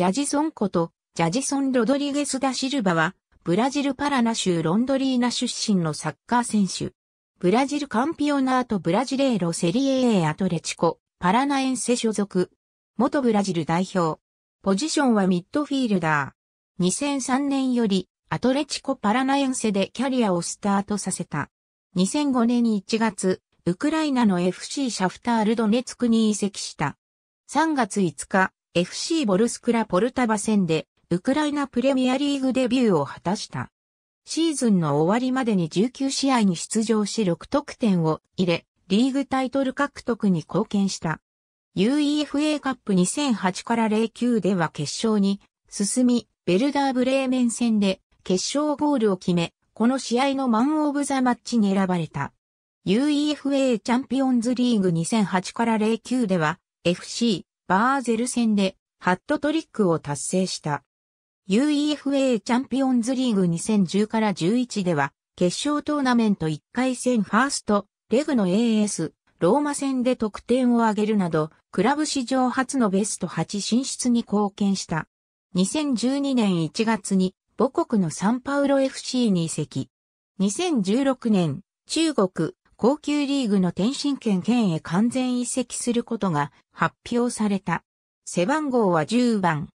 ジャジソンこと、ジャジソン・ロドリゲス・ダ・シルバは、ブラジルパラナ州ロンドリーナ出身のサッカー選手。ブラジルカンピオナート・ブラジレーロ・セリエ A アトレチコ、パラナエンセ所属。元ブラジル代表。ポジションはミッドフィールダー。2003年より、アトレチコ・パラナエンセでキャリアをスタートさせた。2005年1月、ウクライナの FC シャフタールドネツクに移籍した。3月5日、FC ボルスクラポルタバ戦で、ウクライナプレミアリーグデビューを果たした。シーズンの終わりまでに19試合に出場し6得点を入れ、リーグタイトル獲得に貢献した。UEFA カップ2008から09では決勝に進み、ベルダーブレーメン戦で決勝ゴールを決め、この試合のマンオブザマッチに選ばれた。UEFA チャンピオンズリーグ2008から09では FC バーゼル戦でハットトリックを達成した。UEFA チャンピオンズリーグ2010から11では、決勝トーナメント1回戦ファースト、レグの AS、ローマ戦で得点を挙げるなど、クラブ史上初のベスト8進出に貢献した。2012年1月に母国のサンパウロ FC に移籍。2016年、中国、高級リーグの天津県県へ完全移籍することが発表された。背番号は10番。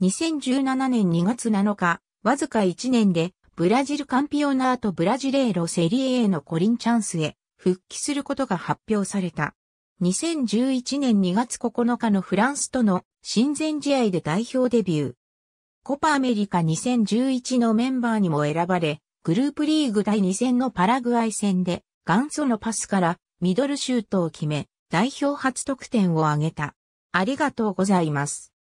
2017年2月7日、わずか1年でブラジルカンピオナートブラジレーロセリエへのコリンチャンスへ復帰することが発表された。2011年2月9日のフランスとの親善試合で代表デビュー。コパアメリカ2011のメンバーにも選ばれ、グループリーグ第2戦のパラグアイ戦で元祖のパスからミドルシュートを決め、代表初得点を挙げた。ありがとうございます。